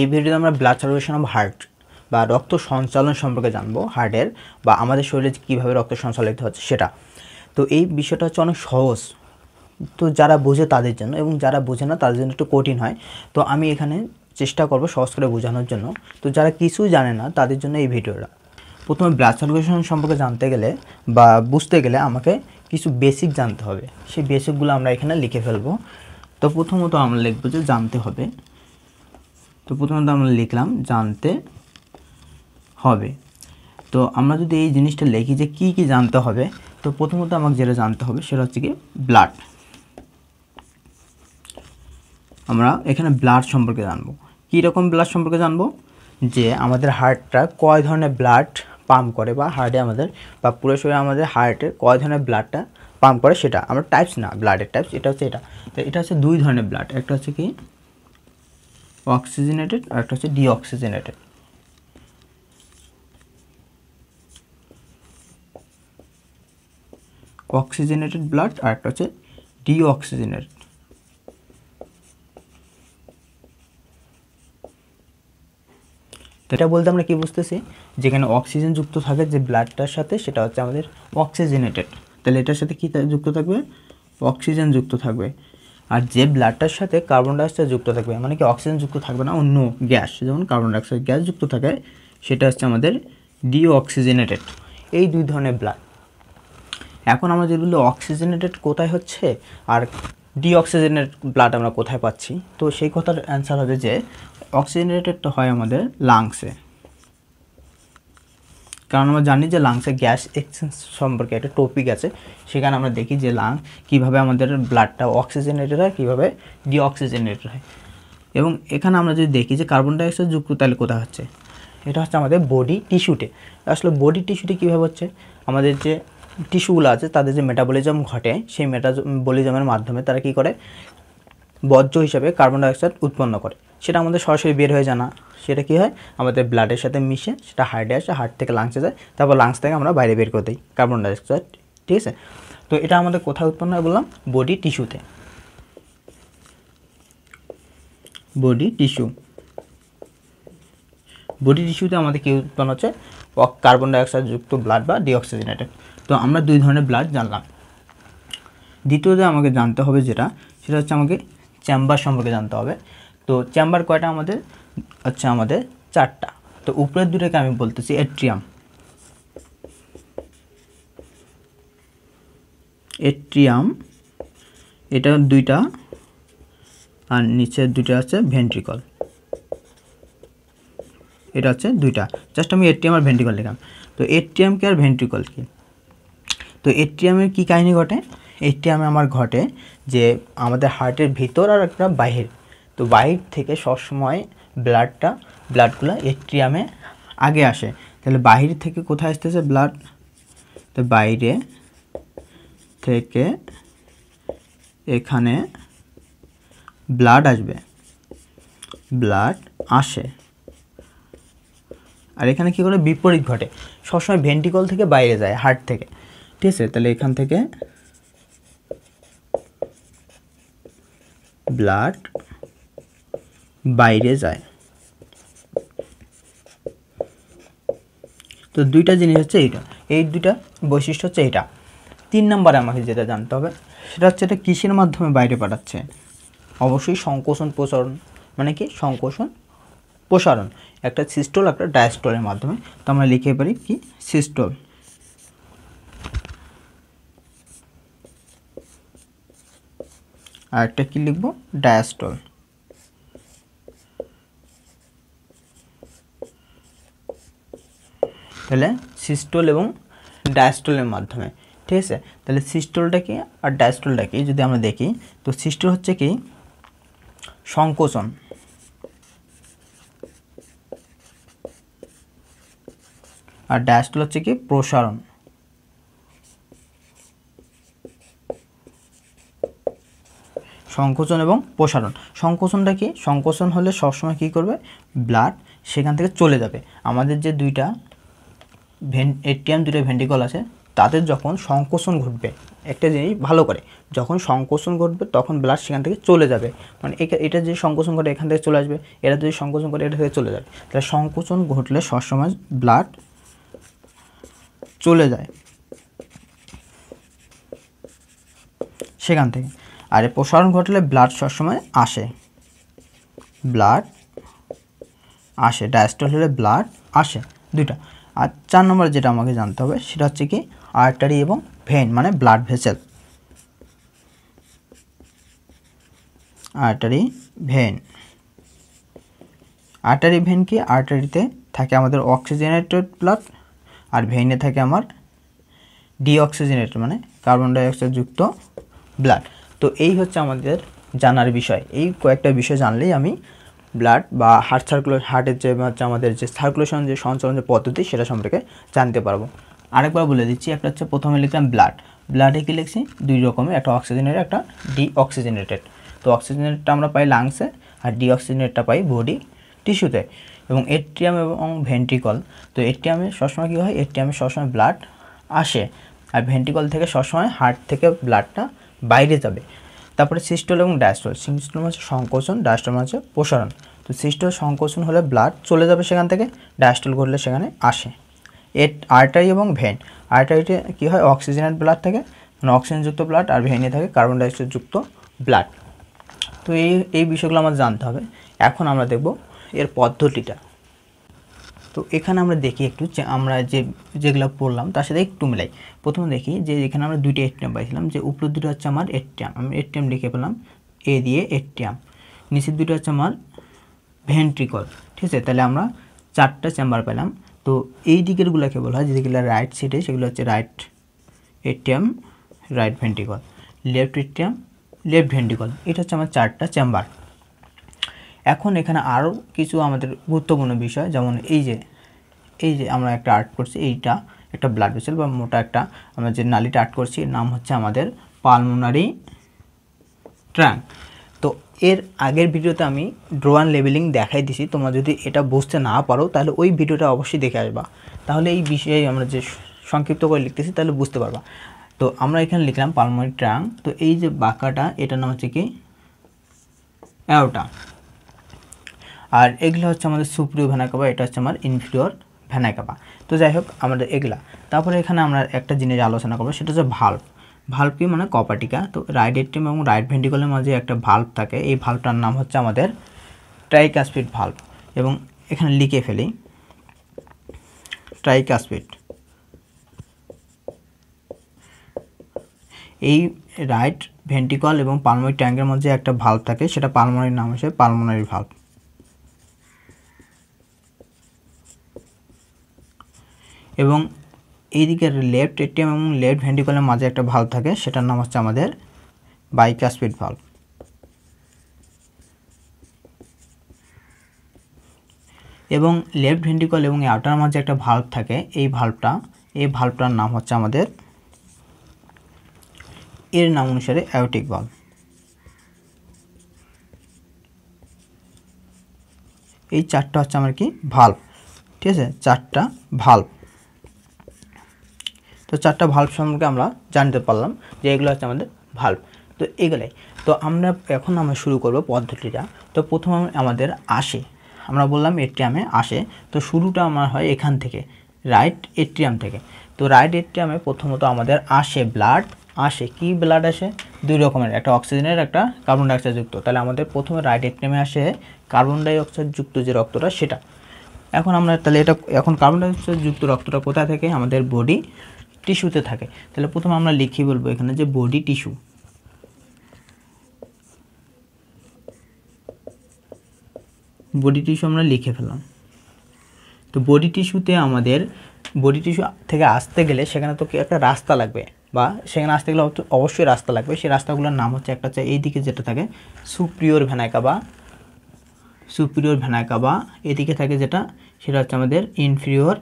এই ভিডিওতে আমরা ব্লাড সার্কুলেশন অফ হার্ট বা রক্ত সঞ্চালন সম্পর্কে জানবো হার্টের বা আমাদের শরীরে কীভাবে রক্ত সঞ্চালিত হচ্ছে সেটা তো এই বিষয়টা হচ্ছে অনেক সহজ তো যারা বোঝে তাদের জন্য এবং যারা বোঝে না তাদের জন্য একটু কঠিন হয় তো আমি এখানে চেষ্টা করব সহজ করে বোঝানোর জন্য তো যারা কিছুই জানে না তাদের জন্য এই ভিডিওটা প্রথমে ব্লাড সার্কুলেশন সম্পর্কে জানতে গেলে বা বুঝতে গেলে আমাকে কিছু বেসিক জানতে হবে সেই বেসিকগুলো আমরা এখানে লিখে ফেলবো তো প্রথমত আমরা লিখবো যে জানতে হবে তো প্রথমত আমরা লিখলাম জানতে হবে তো আমরা যদি এই জিনিসটা লিখি যে কি কি জানতে হবে তো প্রথমত আমাকে যেটা জানতে হবে সেটা হচ্ছে কি ব্লাড আমরা এখানে ব্লাড সম্পর্কে জানবো কী রকম ব্লাড সম্পর্কে জানবো যে আমাদের হার্টটা কয় ধরনের ব্লাড পাম্প করে বা হার্টে আমাদের বা পুরো শরীরে আমাদের হার্টে কয় ধরনের ব্লাডটা পাম্প করে সেটা আমরা টাইপস না ব্লাডের টাইপস এটা হচ্ছে এটা তো এটা হচ্ছে দুই ধরনের ব্লাড একটা হচ্ছে কি অক্সিজেনেটেড আর একটা হচ্ছে ডিঅক্সিজেনেটেড অক্সিজেনেটেড ব্লাড আর একটা হচ্ছে ডিঅক্সিজেনেটেড এটা বলতে আমরা কি বুঝতেছি যেখানে অক্সিজেন যুক্ত থাকে যে ব্লাডটার সাথে সেটা হচ্ছে আমাদের অক্সিজেনেটেড তাহলে এটার সাথে কী যুক্ত থাকবে অক্সিজেন যুক্ত থাকবে আর যে ব্লাডটার সাথে কার্বন ডাইঅক্সাইড যুক্ত থাকবে মানে কি অক্সিজেন যুক্ত থাকবে না অন্য গ্যাস যেমন কার্বন ডাইঅক্সাইড গ্যাস যুক্ত থাকে সেটা হচ্ছে আমাদের ডিঅক্সিজেনেটেড এই দুই ধরনের ব্লাড এখন আমরা যেগুলো অক্সিজেনেটেড কোথায় হচ্ছে আর ডিঅক্সিজেনের ব্লাড আমরা কোথায় পাচ্ছি তো সেই কথার অ্যান্সার হবে যে অক্সিজেনেটেড তো হয় আমাদের লাংসে কারণ আমরা জানি যে লাংসে গ্যাস এক্সচেঞ্জ সম্পর্কে একটা টপিক আছে সেখানে আমরা দেখি যে লাং কীভাবে আমাদের ব্লাডটা অক্সিজেনেটেড হয় কীভাবে ডিঅক্সিজেনেটেড হয় এবং এখানে আমরা যদি দেখি যে কার্বন ডাইঅক্সাইড যুক্ত তাহলে কোথা হচ্ছে এটা হচ্ছে আমাদের বডি টিস্যুতে আসলে বডি টিস্যুতে কীভাবে হচ্ছে আমাদের যে টিস্যুগুলো আছে তাদের যে মেটাবলিজম ঘটে সেই মেটাবলিজমের মাধ্যমে তারা কি করে বর্জ্য হিসাবে কার্বন ডাইঅক্সাইড উৎপন্ন করে সেটা আমাদের সরাসরি বের হয়ে জানা সেটা কি হয় আমাদের ব্লাডের সাথে মিশে সেটা হার্টে আসে হার্ট থেকে লাংসে যায় তারপর লাংস থেকে আমরা বাইরে বের করে দিই কার্বন ডাইঅক্সাইড ঠিক আছে তো এটা আমাদের কোথায় উৎপন্ন হয় বললাম বডি টিস্যুতে বডি টিস্যু বডি টিস্যুতে আমাদের কী উৎপন্ন হচ্ছে কার্বন ডাইঅক্সাইড যুক্ত ব্লাড বা ডিঅক্সিজেনেটেড তো আমরা দুই ধরনের ব্লাড জানলাম দ্বিতীয়তে আমাকে জানতে হবে যেটা সেটা হচ্ছে আমাকে চ্যাম্বার সম্পর্কে জানতে হবে তো চেম্বার কয়টা আমাদের হচ্ছে আমাদের চারটা তো উপরের দুটোকে আমি বলতেছি এট্রিয়াম এট্রিয়াম এটা দুইটা আর নিচের দুইটা আছে ভেন্ট্রিকল এটা হচ্ছে দুইটা জাস্ট আমি এট্রিয়াম আর ভেন্ট্রিকল লিখলাম তো এট্রিয়াম কি আর ভেন্ট্রিকল কি তো এট্রিয়ামের কি কাহিনী ঘটে এট্রিয়ামে আমার ঘটে যে আমাদের হার্টের ভিতর আর একটা বাহির তো বাইর থেকে সবসময় ব্লাডটা ব্লাডগুলো এট্রিয়ামে আগে আসে তাহলে বাহির থেকে কোথায় আসতেছে ব্লাড তো বাইরে থেকে এখানে ব্লাড আসবে ব্লাড আসে আর এখানে কী করে বিপরীত ঘটে সবসময় ভেন্টিকল থেকে বাইরে যায় হার্ট থেকে ঠিক আছে তাহলে এখান থেকে ব্লাড বাইরে যায় তো দুইটা জিনিস হচ্ছে এইটা এই দুইটা বৈশিষ্ট্য হচ্ছে এটা তিন নম্বরে আমাকে যেটা জানতে হবে সেটা হচ্ছে এটা কৃষির মাধ্যমে বাইরে পাঠাচ্ছে অবশ্যই সংকোচন প্রসারণ মানে কি সংকোচন প্রসারণ একটা সিস্টল একটা ডায়াস্টলের মাধ্যমে তো আমরা লিখে পারি কি সিস্টল আর একটা কী লিখবো ডায়াস্টল তাহলে সিস্টোল এবং ডায়াস্টলের মাধ্যমে ঠিক আছে তাহলে সিস্টোলটা কি আর ডায়াস্টোলটা কি যদি আমরা দেখি তো সিস্টোল হচ্ছে কি সংকোচন আর ডায়াস্টল হচ্ছে কি প্রসারণ সংকোচন এবং প্রসারণ সংকোচনটা কি সংকোচন হলে সবসময় কি করবে ব্লাড সেখান থেকে চলে যাবে আমাদের যে দুইটা ভেন এটিএম দুটো ভেন্টিকল আছে তাদের যখন সংকোচন ঘটবে একটা জিনিস ভালো করে যখন সংকোচন ঘটবে তখন ব্লাড সেখান থেকে চলে যাবে মানে এটা যে সংকোচন ঘটে এখান থেকে চলে আসবে এটা যদি সংকোচন ঘটে এটা থেকে চলে যাবে তাহলে সংকোচন ঘটলে সবসময় ব্লাড চলে যায় সেখান থেকে আর প্রসারণ ঘটলে ব্লাড সবসময় আসে ব্লাড আসে ডায়াস্টল হলে ব্লাড আসে দুটা আর চার নম্বরে যেটা আমাকে জানতে হবে সেটা হচ্ছে কি আর্টারি এবং ভেন মানে blood vessel artery vein artery vein কি আর্টারিতে থাকে আমাদের অক্সিজেনেটেড ব্লাড আর ভেনে থাকে আমার ডিঅক্সিজেনেটেড মানে কার্বন যুক্ত ব্লাড তো এই হচ্ছে আমাদের জানার বিষয় এই কয়েকটা বিষয় জানলেই আমি ব্লাড বা হার্ট সার্কুলে হার্টের যে হচ্ছে আমাদের যে সার্কুলেশন যে সঞ্চালন যে পদ্ধতি সেটা সম্পর্কে জানতে পারবো আরেকবার বলে দিচ্ছি একটা হচ্ছে প্রথমে লিখলাম ব্লাড ব্লাডে কী লিখছি দুই রকমের একটা অক্সিজেনের একটা ডিঅক্সিজেনেটেড তো অক্সিজেনেটটা আমরা পাই লাংসে আর অক্সিজেনেটটা পাই বডি টিস্যুতে এবং এট্রিয়াম এবং ভেন্ট্রিকল তো এট্রিয়ামে সবসময় কী হয় এট্রিয়ামে সবসময় ব্লাড আসে আর ভেন্ট্রিকল থেকে সবসময় হার্ট থেকে ব্লাডটা বাইরে যাবে তারপরে সিস্টোল এবং ডায়াস্টল সিস্টোল হচ্ছে সংকোচন ডায়াস্টল মানে হচ্ছে প্রসারণ তো সিস্টোল সংকোচন হলে ব্লাড চলে যাবে সেখান থেকে ডায়াস্টল ঘটলে সেখানে আসে এর আর্টারি এবং ভেন আর্টারিতে কী হয় অক্সিজেনের ব্লাড থাকে মানে অক্সিজেনযুক্ত ব্লাড আর ভেনে থাকে কার্বন ডাইঅক্সাইডযুক্ত ব্লাড তো এই এই বিষয়গুলো আমার জানতে হবে এখন আমরা দেখব এর পদ্ধতিটা তো এখানে আমরা দেখি একটু আমরা যে যেগুলো পড়লাম তার সাথে একটু মিলাই প্রথমে দেখি যে এখানে আমরা দুইটা এটিএম পাইছিলাম যে উপর দুটো হচ্ছে আমার এটিএম আমি এটিএম লিখে পেলাম এ দিয়ে এটিএম নিচের দুটো হচ্ছে আমার ভেন্ট্রিকল ঠিক আছে তাহলে আমরা চারটা চেম্বার পেলাম তো এই দিকেরগুলোকে বলা হয় যেগুলো রাইট সাইডে সেগুলো হচ্ছে right atrium right ventricle left atrium left ventricle এটা হচ্ছে আমার চারটা চেম্বার এখন এখানে আরও কিছু আমাদের গুরুত্বপূর্ণ বিষয় যেমন এই যে এই যে আমরা একটা আর্ট করছি এইটা একটা ব্লাড ভেসেল বা মোটা একটা আমরা যে নালিটা আর্ট করছি নাম হচ্ছে আমাদের পালমোনারি ট্রাঙ্ক তো এর আগের ভিডিওতে আমি ড্রোয়ান লেবেলিং দেখাই দিছি তোমরা যদি এটা বুঝতে না পারো তাহলে ওই ভিডিওটা অবশ্যই দেখে আসবা তাহলে এই বিষয়ে আমরা যে সংক্ষিপ্ত করে লিখতেছি তাহলে বুঝতে পারবা তো আমরা এখানে লিখলাম পালমোনারি ট্রাং তো এই যে বাঁকাটা এটার নাম হচ্ছে কি অ্যাওটা আর এগুলো হচ্ছে আমাদের সুপ্রিয় ভ্যানাকাবা এটা হচ্ছে আমার ইনফিরিয়র ভ্যানাকাবা তো যাই হোক আমাদের এগুলা তারপরে এখানে আমরা একটা জিনিস আলোচনা করবো সেটা হচ্ছে ভাল্ব ভাল্ভ কি মানে কপাটিকা তো রাইট এট্রিম এবং রাইট ভেন্টিকলের মাঝে একটা ভাল্ব থাকে এই ভাল্বটার নাম হচ্ছে আমাদের ট্রাইকাসপিড ভাল্ব এবং এখানে লিখে ফেলি ট্রাইকাসপিড এই রাইট ভেন্টিকল এবং পালমোনারি ট্যাঙ্কের মধ্যে একটা ভাল্ব থাকে সেটা পালমোনারির নাম হচ্ছে পালমোনারি ভাল্ভ এবং এইদিকে লেফট এটিএম এবং লেফট ভেন্টিকলের মাঝে একটা ভাল থাকে সেটার নাম হচ্ছে আমাদের স্পিড ভাল্ব এবং লেফট ভেন্টিকল এবং আউটার মাঝে একটা ভাল্ব থাকে এই ভাল্বটা এই ভাল্বটার নাম হচ্ছে আমাদের এর নাম অনুসারে অ্যাওটিক ভাল্ব এই চারটা হচ্ছে আমার কি ভাল্ব ঠিক আছে চারটা ভাল্ভ তো চারটা ভাল্ব সম্পর্কে আমরা জানতে পারলাম যে এগুলো হচ্ছে আমাদের ভাল্ব তো এগুলাই তো আমরা এখন আমরা শুরু করব পদ্ধতিটা তো প্রথম আমাদের আসে আমরা বললাম এট্রিয়ামে আসে তো শুরুটা আমার হয় এখান থেকে রাইট এট্রিয়াম থেকে তো রাইট এট্রিয়ামে প্রথমত আমাদের আসে ব্লাড আসে কি ব্লাড আসে দুই রকমের একটা অক্সিজেনের একটা কার্বন ডাইঅক্সাইড যুক্ত তাহলে আমাদের প্রথমে রাইট এট্রিয়ামে আসে কার্বন ডাইঅক্সাইড যুক্ত যে রক্তটা সেটা এখন আমরা তাহলে এটা এখন কার্বন ডাইঅক্সাইড যুক্ত রক্তটা কোথায় থেকে আমাদের বডি টিস্যুতে থাকে তাহলে প্রথমে আমরা লিখি বলবো এখানে যে বডি টিস্যু বডি টিস্যু আমরা লিখে ফেলাম তো বডি টিস্যুতে আমাদের বডি টিস্যু থেকে আসতে গেলে সেখানে তো একটা রাস্তা লাগবে বা সেখানে আসতে গেলে অবশ্যই রাস্তা লাগবে সেই রাস্তাগুলোর নাম হচ্ছে একটা হচ্ছে এইদিকে যেটা থাকে সুপ্রিয়র ভ্যানাইকা বা সুপ্রিয়র ভ্যানাইকা বা এদিকে থাকে যেটা সেটা হচ্ছে আমাদের ইনফিরিয়র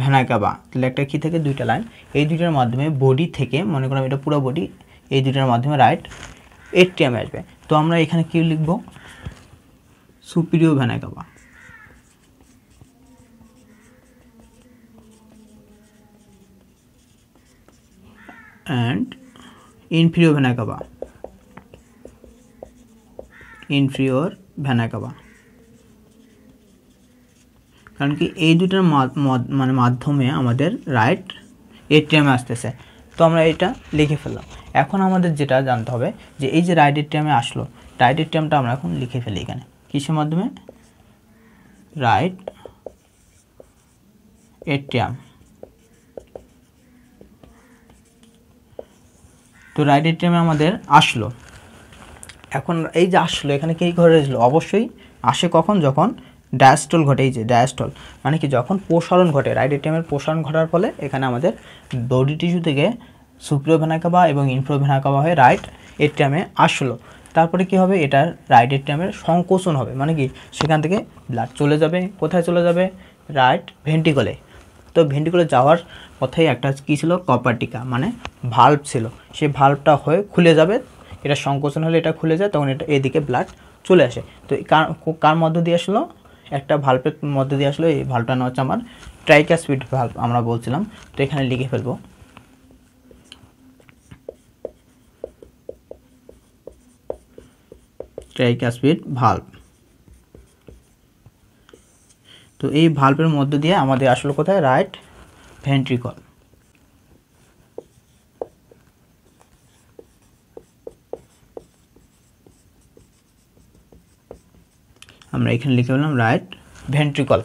ভ্যানাকাবা তাহলে একটা কী থেকে দুইটা লাইন এই দুইটার মাধ্যমে বডি থেকে মনে করলাম এটা পুরো বডি এই দুইটার মাধ্যমে রাইট এটিএম আসবে তো আমরা এখানে কী লিখব superior vena cava and inferior vena cava inferior vena cava কারণ কি এই দুটার মানে মাধ্যমে আমাদের রাইট এটিএমে আসতেছে তো আমরা এটা লিখে ফেললাম এখন আমাদের যেটা জানতে হবে যে এই যে রাইট এটিএমে আসলো রাইট এটিএমটা আমরা এখন লিখে ফেলি এখানে কিসের মাধ্যমে রাইট এটিএম তো রাইট এটিএমে আমাদের আসলো এখন এই যে আসলো এখানে কী ঘরে আসলো অবশ্যই আসে কখন যখন ডায়াস্টল ঘটে এই যে ডায়াস্টল মানে কি যখন প্রসারণ ঘটে রাইট এটিএমের প্রসারণ ঘটার ফলে এখানে আমাদের বডি টিস্যু থেকে সুপ্রিয় ভেনাকাবা এবং ইনফ্রো ভেনাকাবা হয়ে রাইট এটিএমে আসলো তারপরে কি হবে এটার রাইট এটিএমের সংকোচন হবে মানে কি সেখান থেকে ব্লাড চলে যাবে কোথায় চলে যাবে রাইট ভেন্টিকলে তো ভেন্টিকলে যাওয়ার পথেই একটা কী ছিল কপারটিকা মানে ভাল্ব ছিল সেই ভাল্বটা হয়ে খুলে যাবে এটা সংকোচন হলে এটা খুলে যায় তখন এটা এদিকে ব্লাড চলে আসে তো কার কার মধ্য দিয়ে আসলো একটা ভাল্পের মধ্যে দিয়ে আসলে এই ভাল্বটা নেওয়া হচ্ছে আমার ট্রাইক্যাসপিড ভাল্ব আমরা বলছিলাম তো এখানে লিখে ফেলবো ট্রাইক্যাসপিড ভাল্ব তো এই ভাল্বের মধ্য দিয়ে আমাদের আসলে কোথায় রাইট ভেন্ট্রিকল আমরা এখানে লিখে বললাম রাইট ভেন্ট্রিকল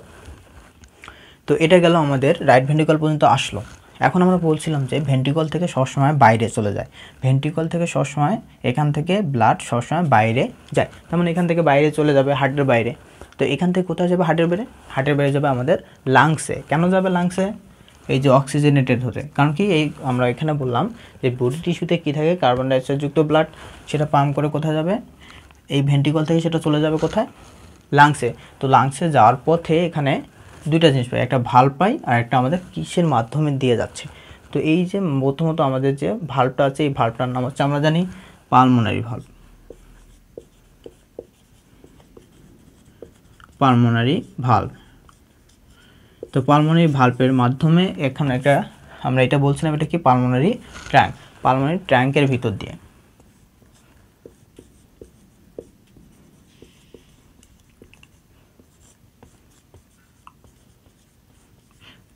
তো এটা গেল আমাদের রাইট ভেন্ট্রিকল পর্যন্ত আসলো এখন আমরা বলছিলাম যে ভেন্ট্রিকল থেকে সবসময় বাইরে চলে যায় ভেন্ট্রিকল থেকে সবসময় এখান থেকে ব্লাড সবসময় বাইরে যায় তেমন মানে এখান থেকে বাইরে চলে যাবে হার্টের বাইরে তো এখান থেকে কোথায় যাবে হার্টের বাইরে হার্টের বাইরে যাবে আমাদের লাংসে কেন যাবে লাংসে এই যে অক্সিজেনেটেড হতে কারণ কি এই আমরা এখানে বললাম যে বডি টিস্যুতে কী থাকে কার্বন ডাইঅক্সাইডযুক্ত ব্লাড সেটা পাম্প করে কোথায় যাবে এই ভেন্ট্রিকল থেকে সেটা চলে যাবে কোথায় লাংসে তো লাংসে যাওয়ার পথে এখানে দুইটা জিনিস পাই একটা ভাল পাই আর একটা আমাদের কিসের মাধ্যমে দিয়ে যাচ্ছে তো এই যে প্রথমত আমাদের যে ভাল্বটা আছে এই ভাল্বটার নাম হচ্ছে আমরা জানি পালমোনারি ভাল্ব পালমোনারি ভাল্ব তো পালমোনারি ভাল্বের মাধ্যমে এখানে একটা আমরা এটা বলছিলাম এটা কি পালমোনারি ট্র্যাঙ্ক পালমোনারি ট্র্যাঙ্কের ভিতর দিয়ে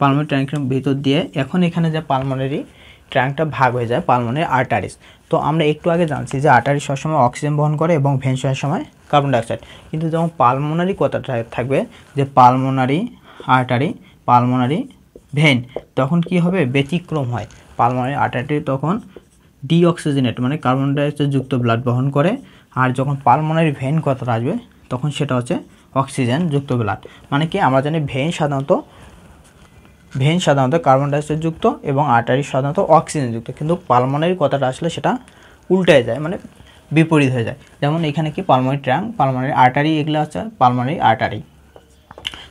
পালমোনারি ট্র্যাঙ্কের ভিতর দিয়ে এখন এখানে যে পালমোনারি ট্র্যাঙ্কটা ভাগ হয়ে যায় পালমোনারি আর্টারিস তো আমরা একটু আগে জানছি যে আর্টারিস সবসময় অক্সিজেন বহন করে এবং ভেন সময় কার্বন ডাইঅক্সাইড কিন্তু যেমন পালমোনারি কথা থাকবে যে পালমোনারি আর্টারি পালমোনারি ভেন তখন কি হবে ব্যতিক্রম হয় পালমোনারি আর্টারি তখন ডিঅক্সিজেনেট মানে কার্বন ডাইঅক্সাইড যুক্ত ব্লাড বহন করে আর যখন পালমোনারি ভেন কথাটা আসবে তখন সেটা হচ্ছে অক্সিজেন যুক্ত ব্লাড মানে কি আমরা জানি ভেন সাধারণত ভেন সাধারণত কার্বন ডাইঅক্সাইড যুক্ত এবং আর্টারি সাধারণত অক্সিজেন যুক্ত কিন্তু পালমোনারি কথাটা আসলে সেটা উল্টায় যায় মানে বিপরীত হয়ে যায় যেমন এখানে কি পালমোনারি ট্রাং পালমোনারি আর্টারি এগুলো হচ্ছে পালমোনারি আর্টারি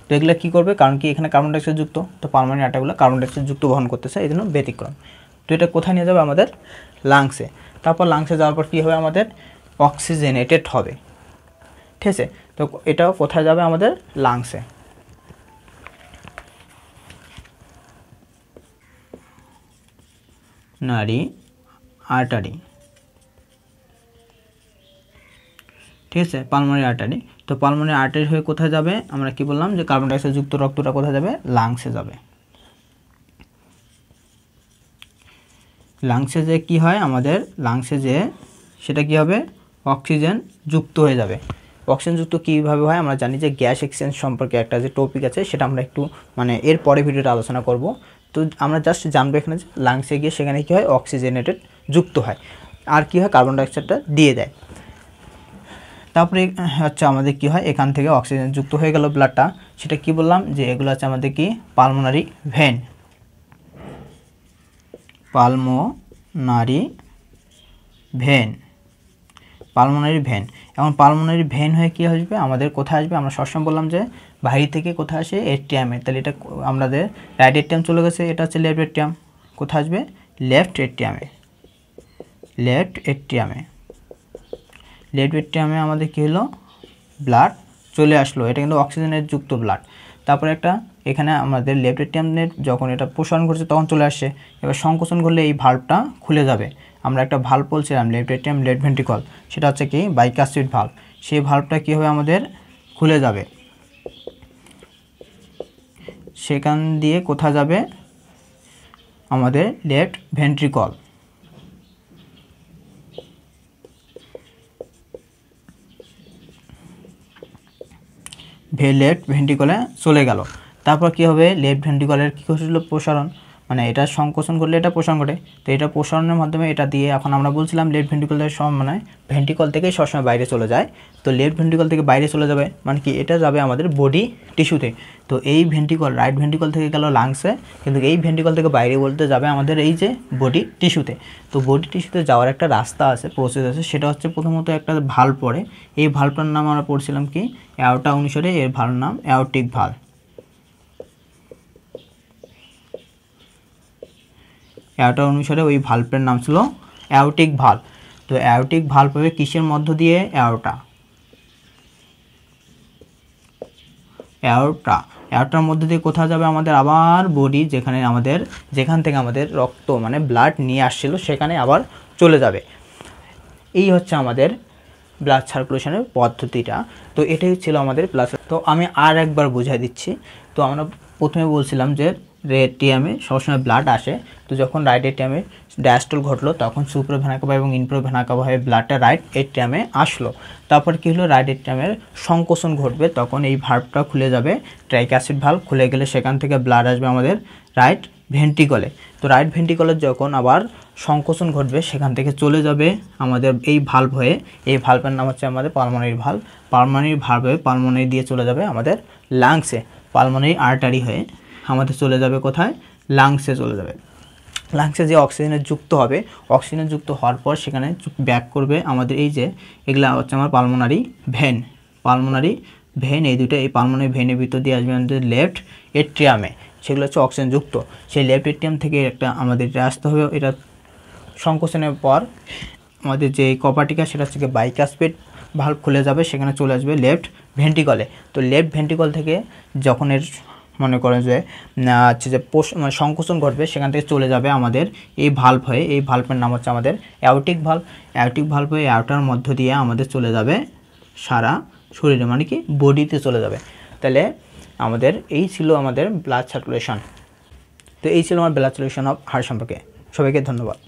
তো এগুলো কী করবে কারণ কি এখানে কার্বন ডাইঅক্সাইড যুক্ত তো পালমোনারি আর্টারিগুলো কার্বন ডাইঅক্সাইড যুক্ত বহন করতেছে এই জন্য ব্যতিক্রম তো এটা কোথায় নিয়ে যাবে আমাদের লাংসে তারপর লাংসে যাওয়ার পর কী হবে আমাদের অক্সিজেনেটেড হবে ঠিক আছে তো এটাও কোথায় যাবে আমাদের লাংসে নারী আর্টারি ঠিক আছে পালমোনারি আর্টারি তো পালমোনারি আর্টারি হয়ে কোথায় যাবে আমরা কি বললাম যে কার্বন ডাইঅক্সাইড যুক্ত রক্তটা কোথায় যাবে লাংসে যাবে লাংসে যে কি হয় আমাদের লাংসে যে সেটা কি হবে অক্সিজেন যুক্ত হয়ে যাবে অক্সিজেন যুক্ত কীভাবে হয় আমরা জানি যে গ্যাস এক্সচেঞ্জ সম্পর্কে একটা যে টপিক আছে সেটা আমরা একটু মানে এর পরে ভিডিওটা আলোচনা করব তো আমরা জাস্ট জানবো এখানে যে লাংসে গিয়ে সেখানে কী হয় অক্সিজেনেটেড যুক্ত হয় আর কী হয় কার্বন ডাইঅক্সাইডটা দিয়ে দেয় তারপরে হচ্ছে আমাদের কি হয় এখান থেকে অক্সিজেন যুক্ত হয়ে গেল ব্লাডটা সেটা কি বললাম যে এগুলো আছে আমাদের কি pulmonary vein pulmonary vein pulmonary vein এবং পালমোনারি ভ্যান হয়ে কী আসবে আমাদের কোথায় আসবে আমরা সবসময় বললাম যে বাহির থেকে কোথায় আসে এটিএমে তাহলে এটা আমাদের রাইট এটিএম চলে গেছে এটা হচ্ছে লেফট এটিএম কোথায় আসবে লেফট এটিএমে লেফট এটিএমে লেফট এটিএমে আমাদের কী হলো ব্লাড চলে আসলো এটা কিন্তু অক্সিজেনের যুক্ত ব্লাড তারপরে একটা এখানে আমাদের লেফট এটিএমের যখন এটা পোষণ ঘটছে তখন চলে আসে এবার সংকোচন করলে এই ভাল্বটা খুলে যাবে আমরা একটা ভাল্ব বলছিলাম লেফট এটিএম লেফট ভেন্টিকল সেটা হচ্ছে কি বাইকাসিড ভাল্ব সেই ভাল্বটা কী হবে আমাদের খুলে যাবে সেখান দিয়ে কোথা যাবে আমাদের লেফট ভেন্ট্রিকল ভে লেফট ভেন্টিকলে চলে গেল তারপর কি হবে লেফট ভেন্টিকলের কী হচ্ছিল প্রসারণ মানে এটা সংকোচন করলে এটা প্রসারণ ঘটে তো এটা প্রসারণের মাধ্যমে এটা দিয়ে এখন আমরা বলছিলাম লেফট ভেন্টিকল থেকে সব মানে ভেন্টিকল থেকে সবসময় বাইরে চলে যায় তো লেফট ভেন্টিকল থেকে বাইরে চলে যাবে মানে কি এটা যাবে আমাদের বডি টিস্যুতে তো এই ভেন্টিকল রাইট ভেন্টিকল থেকে গেল লাংসে কিন্তু এই ভেন্টিকল থেকে বাইরে বলতে যাবে আমাদের এই যে বডি টিস্যুতে তো বডি টিস্যুতে যাওয়ার একটা রাস্তা আছে প্রসেস আছে সেটা হচ্ছে প্রথমত একটা ভাল পড়ে এই ভালটার নাম আমরা পড়ছিলাম কি অ্যাওটা অনুসারে এর ভাল নাম অ্যাওটিক ভাল এগারোটা অনুসারে ওই ভাল্পের নাম ছিল অ্যাওটিক ভাল্ব তো অ্যাওটিক ভাল্প হবে কিসের মধ্য দিয়ে অ্যাওটা অ্যাওটা অ্যাওটার মধ্যে দিয়ে কোথা যাবে আমাদের আবার বডি যেখানে আমাদের যেখান থেকে আমাদের রক্ত মানে ব্লাড নিয়ে আসছিল সেখানে আবার চলে যাবে এই হচ্ছে আমাদের ব্লাড সার্কুলেশনের পদ্ধতিটা তো এটাই ছিল আমাদের প্লাস তো আমি আর একবার বুঝাই দিচ্ছি তো আমরা প্রথমে বলছিলাম যে রেটিয়ামে সবসময় ব্লাড আসে তো যখন রাইট টিএমে ডায়াস্টল ঘটলো তখন সুপ্রো ভেনাকাভা এবং ইনপ্রো হয়ে ব্লাডটা রাইট টিএমে আসলো তারপর কী হলো রাইট এটিএমের সংকোচন ঘটবে তখন এই ভার্ভটা খুলে যাবে ট্রাইক অ্যাসিড ভাল্ভ খুলে গেলে সেখান থেকে ব্লাড আসবে আমাদের রাইট ভেন্টিকলে তো রাইট ভেন্টিকলের যখন আবার সংকোচন ঘটবে সেখান থেকে চলে যাবে আমাদের এই ভাল্ভ হয়ে এই ভাল্ভের নাম হচ্ছে আমাদের পালমোনারি ভাল্ভ পালমোনারি ভাল্ভ হয়ে পালমোনারি দিয়ে চলে যাবে আমাদের লাংসে পালমোনারি আর্টারি হয়ে আমাদের চলে যাবে কোথায় লাংসে চলে যাবে লাংসে যে অক্সিজেনের যুক্ত হবে অক্সিজেনের যুক্ত হওয়ার পর সেখানে ব্যাক করবে আমাদের এই যে এগুলা হচ্ছে আমার পালমোনারি ভেন পালমোনারি ভেন এই দুটো এই পালমোনারি ভেনের ভিতর দিয়ে আসবে আমাদের লেফট এট্রিয়ামে সেগুলো হচ্ছে অক্সিজেনযুক্ত সেই লেফট এট্রিয়াম থেকে একটা আমাদের আসতে হবে এটা সংকোচনের পর আমাদের যে কপাটিকা সেটা হচ্ছে বাইকাসপেট ভাল্ব খুলে যাবে সেখানে চলে আসবে লেফট ভেন্টিকলে তো লেফট ভেন্টিকল থেকে যখন এর মনে করেন যে হচ্ছে যে পোষ মানে সংকোচন ঘটবে সেখান থেকে চলে যাবে আমাদের এই ভাল্ব হয়ে এই ভাল্বের নাম হচ্ছে আমাদের অ্যাওটিক ভাল্ব অ্যাওটিক ভাল্ভ হয়ে অ্যাওটার মধ্য দিয়ে আমাদের চলে যাবে সারা শরীরে মানে কি বডিতে চলে যাবে তাহলে আমাদের এই ছিল আমাদের ব্লাড সার্কুলেশন তো এই ছিল আমার ব্লাড সার্কুলেশন অফ হার্ট সম্পর্কে সবাইকে ধন্যবাদ